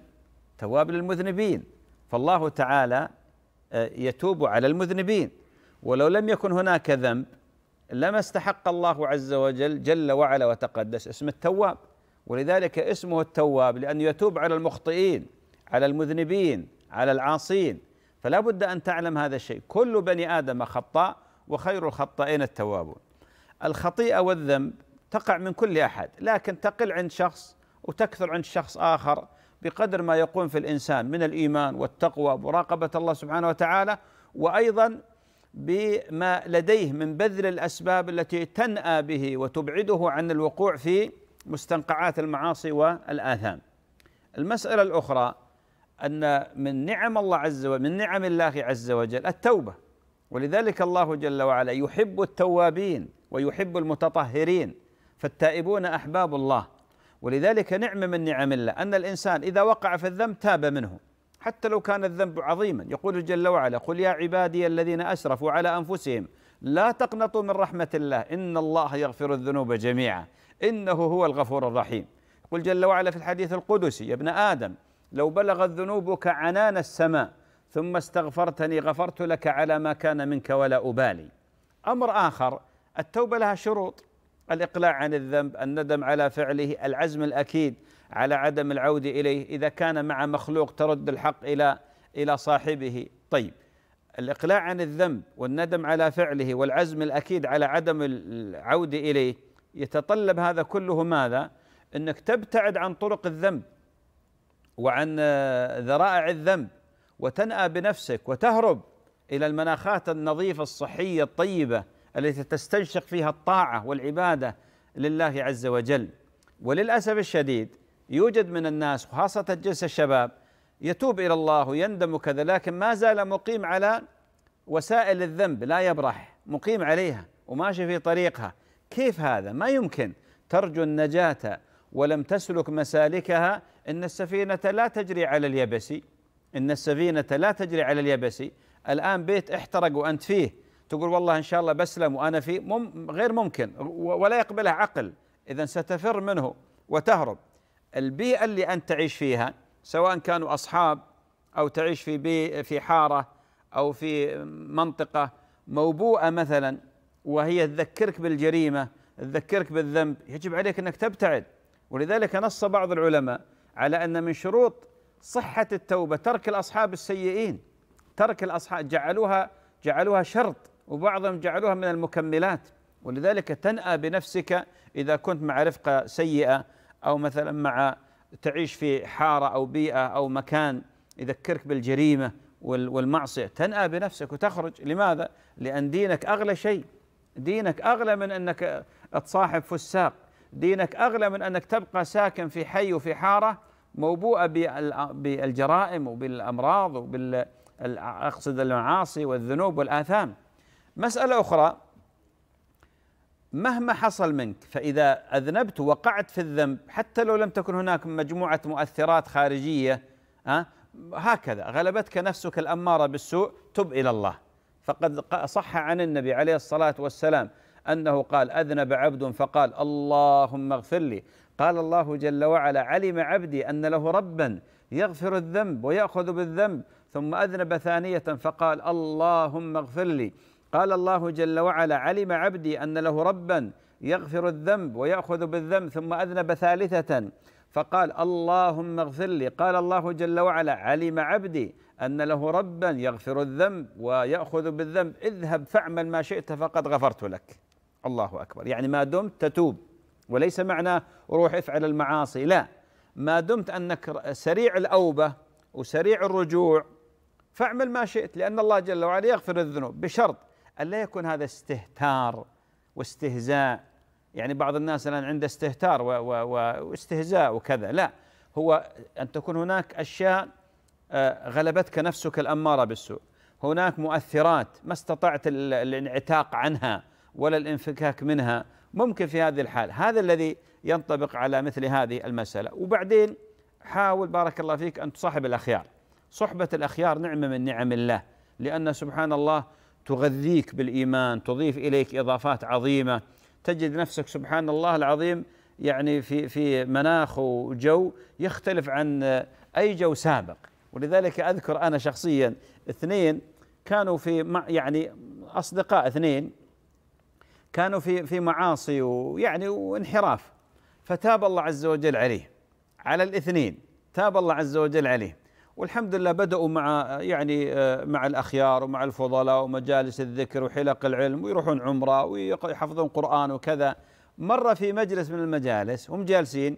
تواب للمذنبين فالله تعالى آه، يتوب على المذنبين ولو لم يكن هناك ذنب لما استحق الله عز وجل جل وعلا وتقدس اسم التواب ولذلك اسمه التواب لأنه يتوب على المخطئين على المذنبين على العاصين فلا بد أن تعلم هذا الشيء كل بني آدم خطاء وخير الخطائين التوابون الخطيئة والذنب تقع من كل أحد لكن تقل عند شخص وتكثر عند شخص آخر بقدر ما يقوم في الإنسان من الإيمان والتقوى مراقبة الله سبحانه وتعالى وأيضا بما لديه من بذل الأسباب التي تنأى به وتبعده عن الوقوع في مستنقعات المعاصي والآثام المسألة الأخرى أن من نعم الله عز وجل من نعم الله عز وجل التوبة ولذلك الله جل وعلا يحب التوابين ويحب المتطهرين فالتائبون أحباب الله ولذلك نعمة من نعم الله أن الإنسان إذا وقع في الذنب تاب منه حتى لو كان الذنب عظيما يقول جل وعلا قل يا عبادي الذين أسرفوا على أنفسهم لا تقنطوا من رحمة الله إن الله يغفر الذنوب جميعا إنه هو الغفور الرحيم قل جل وعلا في الحديث القدسي يا ابن آدم لو بلغت ذنوبك عنان السماء ثم استغفرتني غفرت لك على ما كان منك ولا أبالي أمر آخر التوبة لها شروط الإقلاع عن الذنب الندم على فعله العزم الأكيد على عدم العودة إليه إذا كان مع مخلوق ترد الحق إلى إلى صاحبه طيب الإقلاع عن الذنب والندم على فعله والعزم الأكيد على عدم العودة إليه يتطلب هذا كله ماذا؟ انك تبتعد عن طرق الذنب وعن آه، ذرائع الذنب وتنأى بنفسك وتهرب الى المناخات النظيفه الصحيه الطيبه التي تستنشق فيها الطاعه والعباده لله عز وجل وللاسف الشديد يوجد من الناس خاصه جنس الشباب يتوب الى الله ويندم وكذا لكن ما زال مقيم على وسائل الذنب لا يبرح مقيم عليها وماشي في طريقها كيف هذا ما يمكن ترجو النجاة ولم تسلك مسالكها إن السفينة لا تجري على اليبس إن السفينة لا تجري على اليبس الآن بيت احترق وأنت فيه تقول والله إن شاء الله بسلم وأنا فيه مم غير ممكن ولا يقبلها عقل إذا ستفر منه وتهرب البيئة اللي أنت تعيش فيها سواء كانوا أصحاب أو تعيش في بي في حارة أو في منطقة موبوءة مثلا وهي تذكرك بالجريمه تذكرك بالذنب يجب عليك انك تبتعد ولذلك نص بعض العلماء على ان من شروط صحه التوبه ترك الاصحاب السيئين ترك الاصحاب جعلوها جعلوها شرط وبعضهم جعلوها من المكملات ولذلك تنأى بنفسك اذا كنت مع رفقه سيئه او مثلا مع تعيش في حاره او بيئه او مكان يذكرك بالجريمه والمعصيه تنأى بنفسك وتخرج لماذا؟ لان دينك اغلى شيء دينك أغلى من أنك تصاحب فساق دينك أغلى من أنك تبقى ساكن في حي وفي حارة موبوءة بالجرائم وبالأمراض وبال أقصد المعاصي والذنوب والآثام مسألة أخرى مهما حصل منك فإذا أذنبت وقعت في الذنب حتى لو لم تكن هناك مجموعة مؤثرات خارجية ها هكذا غلبتك نفسك الأمارة بالسوء تب إلى الله فقد صح عن النبي عليه الصلاه والسلام انه قال اذنب عبد فقال اللهم اغفر لي قال الله جل وعلا علم عبدي ان له ربا يغفر الذنب وياخذ بالذنب ثم اذنب ثانيه فقال اللهم اغفر لي قال الله جل وعلا علم عبدي ان له ربا يغفر الذنب وياخذ بالذنب ثم اذنب ثالثه فقال اللهم اغفر لي قال الله جل وعلا علم عبدي أن له ربا يغفر الذنب ويأخذ بالذنب اذهب فاعمل ما شئت فقد غفرت لك الله أكبر يعني ما دمت تتوب وليس معنى روح افعل المعاصي لا ما دمت أنك سريع الأوبة وسريع الرجوع فاعمل ما شئت لأن الله جل وعلا يغفر الذنوب بشرط أن لا يكون هذا استهتار واستهزاء يعني بعض الناس الآن عنده استهتار واستهزاء وكذا لا هو أن تكون هناك أشياء غلبتك نفسك الأمارة بالسوء هناك مؤثرات ما استطعت الانعتاق عنها ولا الانفكاك منها ممكن في هذه الحال هذا الذي ينطبق على مثل هذه المسألة وبعدين حاول بارك الله فيك أن تصاحب الأخيار صحبة الأخيار نعمة من نعم الله لأن سبحان الله تغذيك بالإيمان تضيف إليك إضافات عظيمة تجد نفسك سبحان الله العظيم يعني في في مناخ وجو يختلف عن أي جو سابق ولذلك اذكر انا شخصيا اثنين كانوا في مع يعني اصدقاء اثنين كانوا في في معاصي ويعني وانحراف فتاب الله عز وجل عليه على الاثنين تاب الله عز وجل عليه والحمد لله بدأوا مع يعني آه، مع الأخيار ومع الفضلاء ومجالس الذكر وحلق العلم ويروحون عمرة ويحفظون قرآن وكذا مرة في مجلس من المجالس هم جالسين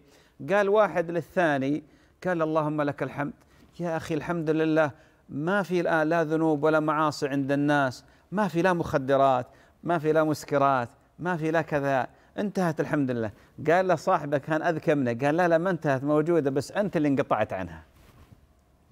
قال واحد للثاني قال اللهم لك الحمد يا أخي الحمد لله ما في الآن لا ذنوب ولا معاصي عند الناس ما في لا مخدرات ما في لا مسكرات ما في لا كذا انتهت الحمد لله قال له صاحبه كان أذكى منه قال لا لا ما انتهت موجودة بس أنت اللي انقطعت عنها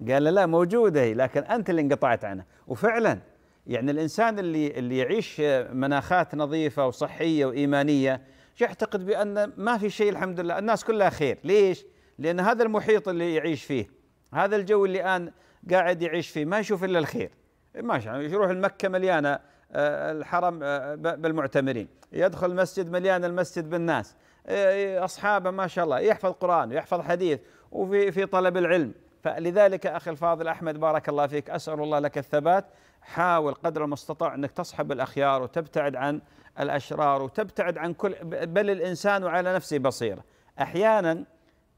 قال له لا موجودة هي لكن أنت اللي انقطعت عنها وفعلا يعني الإنسان اللي, اللي يعيش مناخات نظيفة وصحية وإيمانية يعتقد بأن ما في شيء الحمد لله الناس كلها خير ليش؟ لأن هذا المحيط اللي يعيش فيه هذا الجو اللي الان قاعد يعيش فيه ما يشوف الا الخير ما يروح المكه مليانه آه، الحرم آه، بالمعتمرين يدخل المسجد مليان المسجد بالناس آه، اصحابه ما شاء الله يحفظ قران ويحفظ حديث وفي في طلب العلم فلذلك اخي الفاضل احمد بارك الله فيك اسال الله لك الثبات حاول قدر المستطاع انك تصحب الاخيار وتبتعد عن الاشرار وتبتعد عن كل بل الانسان وعلى نفسه بصيره احيانا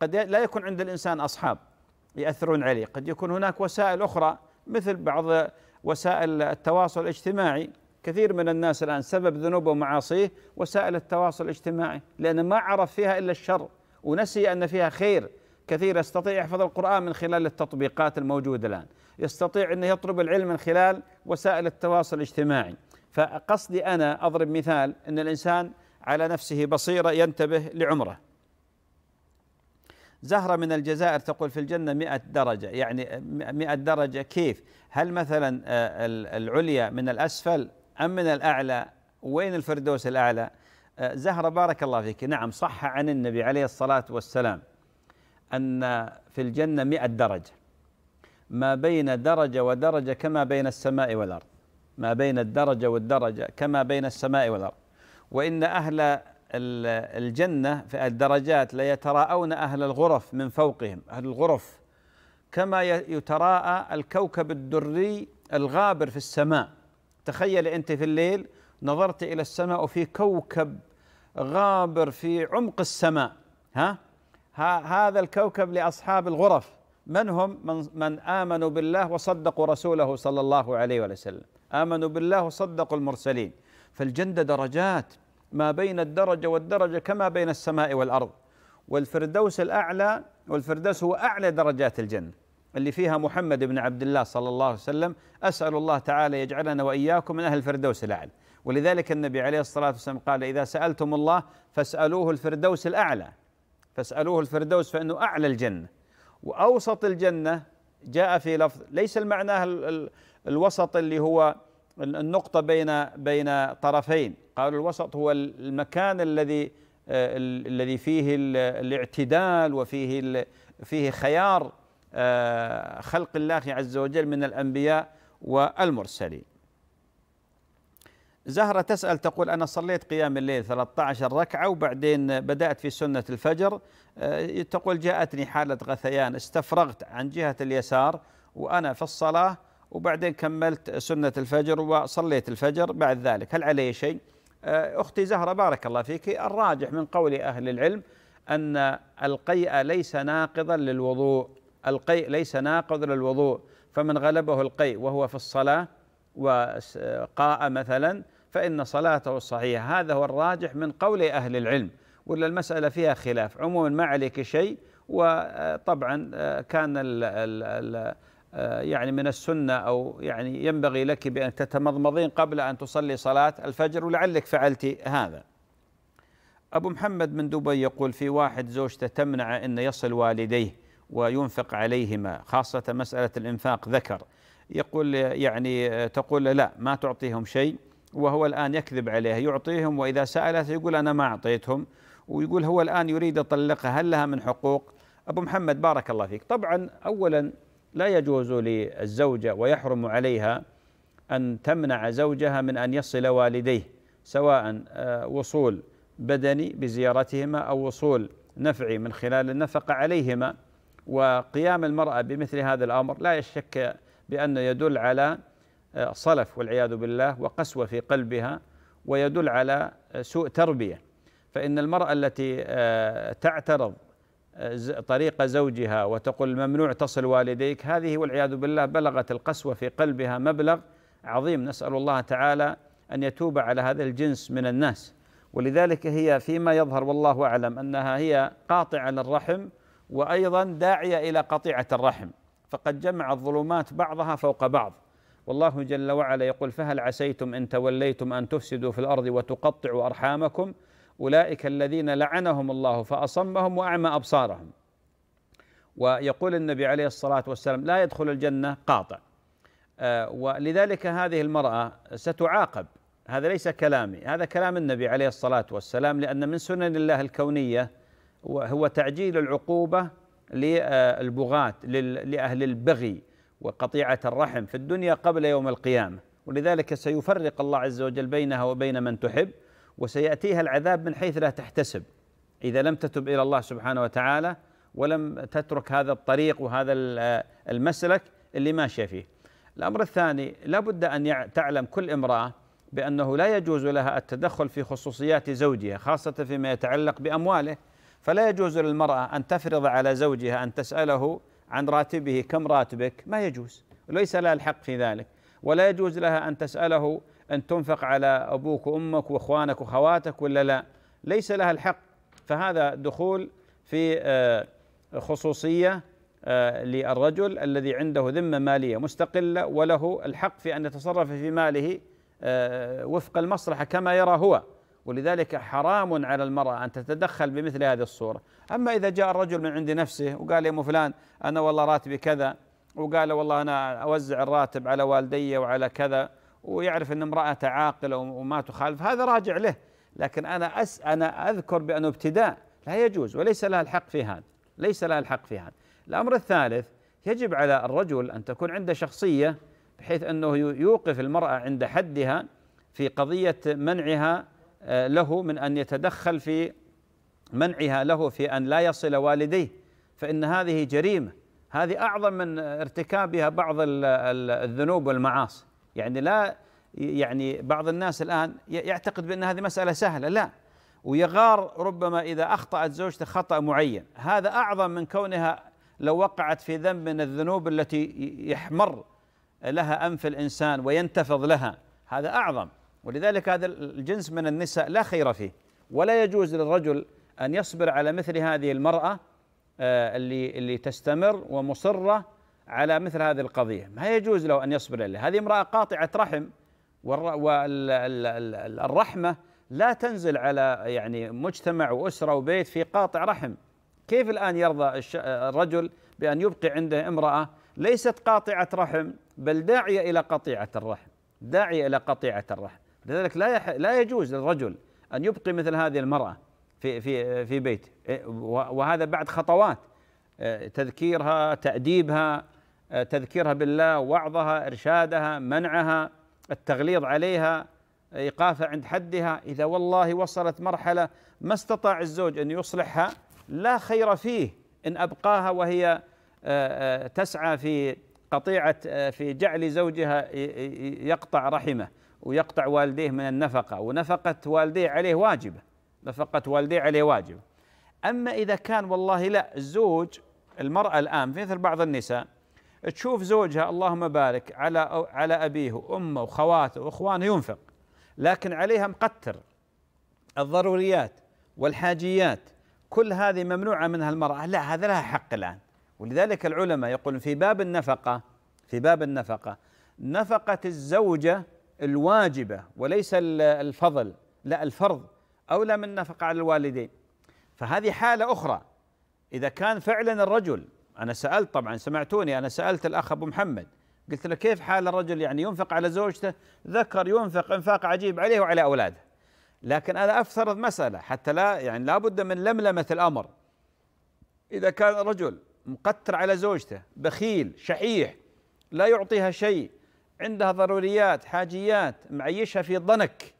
قد لا يكون عند الانسان اصحاب يأثرون عليه قد يكون هناك وسائل أخرى مثل بعض وسائل التواصل الاجتماعي كثير من الناس الآن سبب ذنوبه ومعاصيه وسائل التواصل الاجتماعي لأنه ما عرف فيها إلا الشر ونسي أن فيها خير كثير يستطيع يحفظ القرآن من خلال التطبيقات الموجودة الآن يستطيع أن يطلب العلم من خلال وسائل التواصل الاجتماعي فقصدي أنا أضرب مثال أن الإنسان على نفسه بصيرة ينتبه لعمره زهرة من الجزائر تقول في الجنة 100 درجة يعني 100 درجة كيف هل مثلا آه، العليا من الأسفل أم من الأعلى وين الفردوس الأعلى آه، زهرة بارك الله فيك نعم صح عن النبي عليه الصلاة والسلام أن في الجنة 100 درجة ما بين درجة ودرجة كما بين السماء والأرض ما بين الدرجة والدرجة كما بين السماء والأرض وإن أهل الجنة في الدرجات ليتراءون أهل الغرف من فوقهم أهل الغرف كما يتراءى الكوكب الدري الغابر في السماء تخيل أنت في الليل نظرت إلى السماء وفي كوكب غابر في عمق السماء ها هذا الكوكب لأصحاب الغرف من هم من, من آمنوا بالله وصدقوا رسوله صلى الله عليه وسلم آمنوا بالله وصدقوا المرسلين فالجنة درجات ما بين الدرجة والدرجة كما بين السماء والأرض والفردوس الأعلى والفردوس هو أعلى درجات الجنة اللي فيها محمد بن عبد الله صلى الله عليه وسلم أسأل الله تعالى يجعلنا وإياكم من أهل الفردوس الأعلى ولذلك النبي عليه الصلاة والسلام قال إذا سألتم الله فاسألوه الفردوس الأعلى فاسألوه الفردوس فإنه أعلى الجنة وأوسط الجنة جاء في لفظ ليس المعنى الوسط اللي هو النقطة بين بين طرفين قالوا الوسط هو المكان الذي آه، الذي فيه الاعتدال وفيه فيه خيار آه، خلق الله عز وجل من الأنبياء والمرسلين زهرة تسأل تقول أنا صليت قيام الليل 13 ركعة وبعدين بدأت في سنة الفجر آه، تقول جاءتني حالة غثيان استفرغت عن جهة اليسار وأنا في الصلاة وبعدين كملت سنة الفجر وصليت الفجر بعد ذلك هل علي شيء؟ آه، أختي زهرة بارك الله فيك الراجح من قول أهل العلم أن القيء ليس ناقضا للوضوء القيء ليس ناقض للوضوء فمن غلبه القيء وهو في الصلاة وقاء مثلا فإن صلاته صحيحة هذا هو الراجح من قول أهل العلم ولا المسألة فيها خلاف عموما ما عليك شيء وطبعا آه، كان الـ الـ الـ آه، يعني من السنة أو يعني ينبغي لك بأن تتمضمضين قبل أن تصلي صلاة الفجر ولعلك فعلت هذا أبو محمد من دبي يقول في واحد زوجته تمنع أن يصل والديه وينفق عليهما خاصة مسألة الإنفاق ذكر يقول يعني تقول لا ما تعطيهم شيء وهو الآن يكذب عليها يعطيهم وإذا سألت يقول أنا ما أعطيتهم ويقول هو الآن يريد طلقها هل لها من حقوق أبو محمد بارك الله فيك طبعا أولا لا يجوز للزوجة ويحرم عليها أن تمنع زوجها من أن يصل والديه سواء آه، وصول بدني بزيارتهما أو وصول نفعي من خلال النفقة عليهما وقيام المرأة بمثل هذا الأمر لا يشك بأنه يدل على آه، صلف والعياذ بالله وقسوة في قلبها ويدل على آه، سوء تربية فإن المرأة التي تعترض طريق زوجها وتقول ممنوع تصل والديك هذه والعياذ بالله بلغت القسوة في قلبها مبلغ عظيم نسأل الله تعالى أن يتوب على هذا الجنس من الناس ولذلك هي فيما يظهر والله أعلم أنها هي قاطعة للرحم وأيضا داعية إلى قطيعة الرحم فقد جمع الظلمات بعضها فوق بعض والله جل وعلا يقول فهل عسيتم إن توليتم أن تفسدوا في الأرض وتقطعوا أرحامكم أولئك الذين لعنهم الله فأصمهم وأعمى أبصارهم ويقول النبي عليه الصلاة والسلام لا يدخل الجنة قاطع آه، ولذلك هذه المرأة ستعاقب هذا ليس كلامي هذا كلام النبي عليه الصلاة والسلام لأن من سنن الله الكونية هو تعجيل العقوبة للبغاة لأهل البغي وقطيعة الرحم في الدنيا قبل يوم القيامة ولذلك سيفرق الله عز وجل بينها وبين من تحب وسيأتيها العذاب من حيث لا تحتسب إذا لم تتب إلى الله سبحانه وتعالى ولم تترك هذا الطريق وهذا المسلك اللي ماشية فيه الأمر الثاني لا بد أن تعلم كل امرأة بأنه لا يجوز لها التدخل في خصوصيات زوجها خاصة فيما يتعلق بأمواله فلا يجوز للمرأة أن تفرض على زوجها أن تسأله عن راتبه كم راتبك ما يجوز ليس لها الحق في ذلك ولا يجوز لها أن تسأله أن تنفق على أبوك وأمك وإخوانك وخواتك ولا لا ليس لها الحق فهذا دخول في آه، خصوصية آه، للرجل الذي عنده ذمة مالية مستقلة وله الحق في أن يتصرف في ماله آه، وفق المصلحة كما يرى هو ولذلك حرام على المرأة أن تتدخل بمثل هذه الصورة أما إذا جاء الرجل من عند نفسه وقال يا فلان أنا والله راتبي كذا وقال والله أنا أوزع الراتب على والدي وعلى كذا ويعرف ان امراه عاقلة وما تخالف هذا راجع له لكن انا أس انا اذكر بانه ابتداء لا يجوز وليس لها الحق في هذا ليس لها الحق في هذا الامر الثالث يجب على الرجل ان تكون عنده شخصية بحيث انه يوقف المرأة عند حدها في قضية منعها آه، له من ان يتدخل في منعها له في ان لا يصل والديه فان هذه جريمه هذه اعظم من ارتكابها بعض الذنوب والمعاصي يعني لا يعني بعض الناس الآن يعتقد بأن هذه مسألة سهلة لا ويغار ربما إذا أخطأت زوجته خطأ معين هذا أعظم من كونها لو وقعت في ذنب من الذنوب التي يحمر لها أنف الإنسان وينتفض لها هذا أعظم ولذلك هذا الجنس من النساء لا خير فيه ولا يجوز للرجل أن يصبر على مثل هذه المرأة آه، اللي اللي تستمر ومصرة على مثل هذه القضية ما يجوز له أن يصبر عليه هذه امرأة قاطعة رحم والرحمة لا تنزل على يعني مجتمع وأسرة وبيت في قاطع رحم كيف الآن يرضى الرجل بأن يبقي عنده امرأة ليست قاطعة رحم بل داعية إلى قطيعة الرحم داعية إلى قطيعة الرحم لذلك لا لا يجوز للرجل أن يبقي مثل هذه المرأة في في في بيته إيه، وهذا بعد خطوات آه، تذكيرها تأديبها آه، تذكيرها بالله وعظها إرشادها منعها التغليظ عليها إيقافها عند حدها إذا والله وصلت مرحلة ما استطاع الزوج أن يصلحها لا خير فيه إن أبقاها وهي آه، آه، تسعى في قطيعة في جعل زوجها يقطع رحمه ويقطع والديه من النفقة ونفقة والديه عليه واجبة نفقة والديه عليه واجبة أما إذا كان والله لا الزوج المرأة الآن في مثل بعض النساء تشوف زوجها اللهم بارك على على ابيه وامه وخواته واخوانه ينفق لكن عليها مقتر الضروريات والحاجيات كل هذه ممنوعه منها المراه لا هذا لها حق الان ولذلك العلماء يقولون في باب النفقه في باب النفقه نفقه الزوجه الواجبه وليس الفضل لا الفرض اولى من نفقه على الوالدين فهذه حاله اخرى اذا كان فعلا الرجل أنا سألت طبعا سمعتوني أنا سألت الأخ أبو محمد قلت له كيف حال الرجل يعني ينفق على زوجته ذكر ينفق انفاق عجيب عليه وعلى أولاده لكن أنا أفترض مسألة حتى لا يعني لابد من لملمة الأمر إذا كان رجل مقتر على زوجته بخيل شحيح لا يعطيها شيء عندها ضروريات حاجيات معيشها في ضنك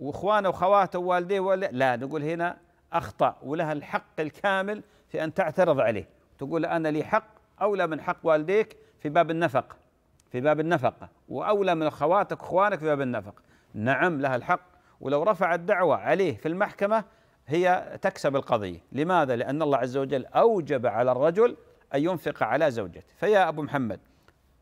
واخوانه وخواته ووالديه لا نقول هنا اخطا ولها الحق الكامل في ان تعترض عليه تقول انا لي حق اولى من حق والديك في باب النفقه في باب النفقه واولى من اخواتك اخوانك في باب النفقه نعم لها الحق ولو رفع الدعوه عليه في المحكمه هي تكسب القضيه لماذا لان الله عز وجل اوجب على الرجل ان ينفق على زوجته فيا ابو محمد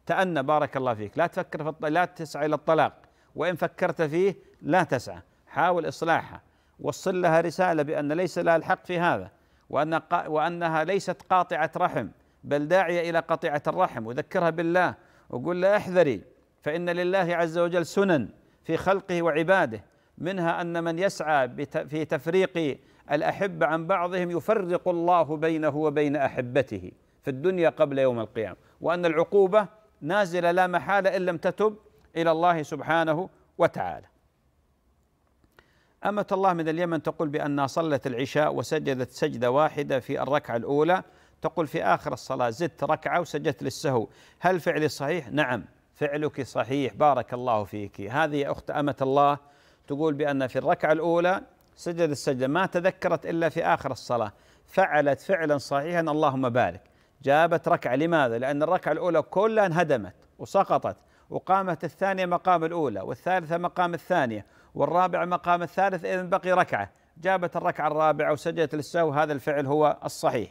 تأنى بارك الله فيك لا تفكر في الطلاق لا تسعى إلى الطلاق وإن فكرت فيه لا تسعى حاول إصلاحها وصل لها رسالة بأن ليس لها الحق في هذا وأن وأنها ليست قاطعة رحم بل داعية إلى قطيعة الرحم وذكرها بالله وقل له احذري فإن لله عز وجل سنن في خلقه وعباده منها أن من يسعى في تفريق الأحبة عن بعضهم يفرق الله بينه وبين أحبته في الدنيا قبل يوم القيامة وأن العقوبة نازلة لا محالة إن لم تتب إلى الله سبحانه وتعالى أمة الله من اليمن تقول بأنها صلت العشاء وسجدت سجدة واحدة في الركعة الأولى تقول في آخر الصلاة زدت ركعة وسجدت للسهو هل فعلي صحيح؟ نعم فعلك صحيح بارك الله فيك هذه أخت أمة الله تقول بأن في الركعة الأولى سجد السجدة ما تذكرت إلا في آخر الصلاة فعلت فعلا صحيحا اللهم بارك جابت ركعة لماذا؟ لأن الركعة الأولى كلها انهدمت وسقطت وقامت الثانية مقام الأولى والثالثة مقام الثانية والرابع مقام الثالث إذا بقي ركعة جابت الركعة الرابعة وسجدت للسهو هذا الفعل هو الصحيح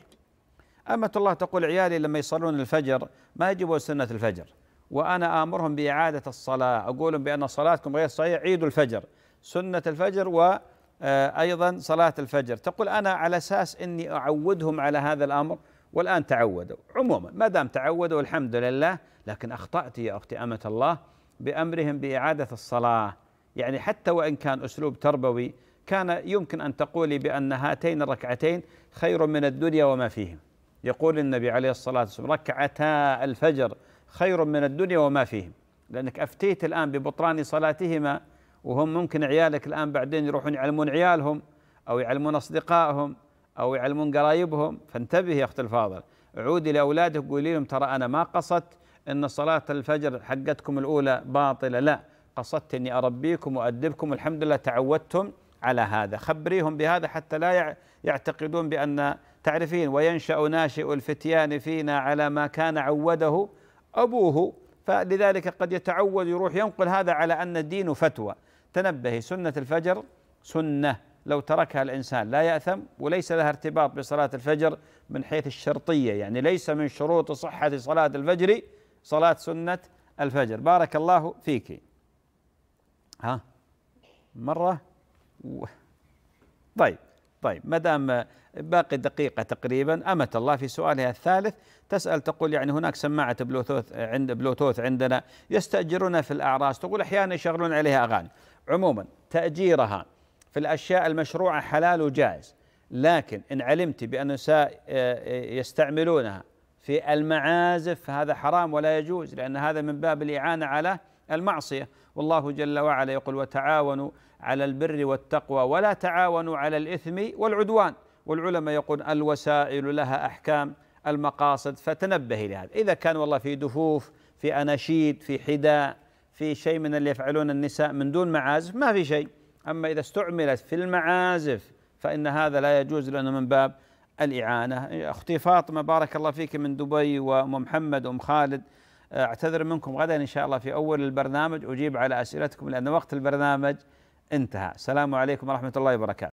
أمة الله تقول عيالي لما يصلون الفجر ما يجيبون سنة الفجر وأنا آمرهم بإعادة الصلاة أقولهم بأن صلاتكم غير صحيحة عيدوا الفجر سنة الفجر و آه، أيضا صلاة الفجر تقول أنا على أساس أني أعودهم على هذا الأمر والآن تعودوا عموما ما دام تعودوا الحمد لله لكن أخطأت يا أختي أمة الله بأمرهم بإعادة الصلاة يعني حتى وإن كان أسلوب تربوي كان يمكن أن تقولي بأن هاتين الركعتين خير من الدنيا وما فيهم يقول النبي عليه الصلاة والسلام ركعتا الفجر خير من الدنيا وما فيهم لأنك أفتيت الآن ببطلان صلاتهما وهم ممكن عيالك الآن بعدين يروحون يعلمون عيالهم أو يعلمون أصدقائهم أو يعلمون قرايبهم فانتبه يا أخت الفاضل عودي لأولادك قولي لهم ترى أنا ما قصدت أن صلاة الفجر حقتكم الأولى باطلة لا قصدت أني أربيكم وأدبكم الحمد لله تعودتم على هذا خبريهم بهذا حتى لا يعتقدون بأن تعرفين وينشأ ناشئ الفتيان فينا على ما كان عوده أبوه فلذلك قد يتعود يروح ينقل هذا على أن الدين فتوى تنبهي سنة الفجر سنة لو تركها الإنسان لا يأثم وليس لها ارتباط بصلاة الفجر من حيث الشرطية يعني ليس من شروط صحة صلاة الفجر صلاة سنة الفجر بارك الله فيك ها مرة و... طيب طيب ما دام باقي دقيقة تقريبا أمة الله في سؤالها الثالث تسأل تقول يعني هناك سماعة بلوتوث عند بلوتوث عندنا يستأجرونها في الأعراس تقول أحيانا يشغلون عليها أغاني عموما تأجيرها في الأشياء المشروعة حلال وجائز لكن إن علمت بأن النساء يستعملونها في المعازف فهذا حرام ولا يجوز لأن هذا من باب الإعانة على المعصية والله جل وعلا يقول وتعاونوا على البر والتقوى ولا تعاونوا على الإثم والعدوان والعلماء يقول الوسائل لها أحكام المقاصد فتنبه لهذا إذا كان والله في دفوف في أناشيد في حداء في شيء من اللي يفعلون النساء من دون معازف ما في شيء أما إذا استعملت في المعازف فإن هذا لا يجوز لأنه من باب الإعانة أختي فاطمة بارك الله فيك من دبي وأم محمد وأم خالد اعتذر منكم غدا ان شاء الله في اول البرنامج اجيب على اسئلتكم لان وقت البرنامج انتهى السلام عليكم ورحمه الله وبركاته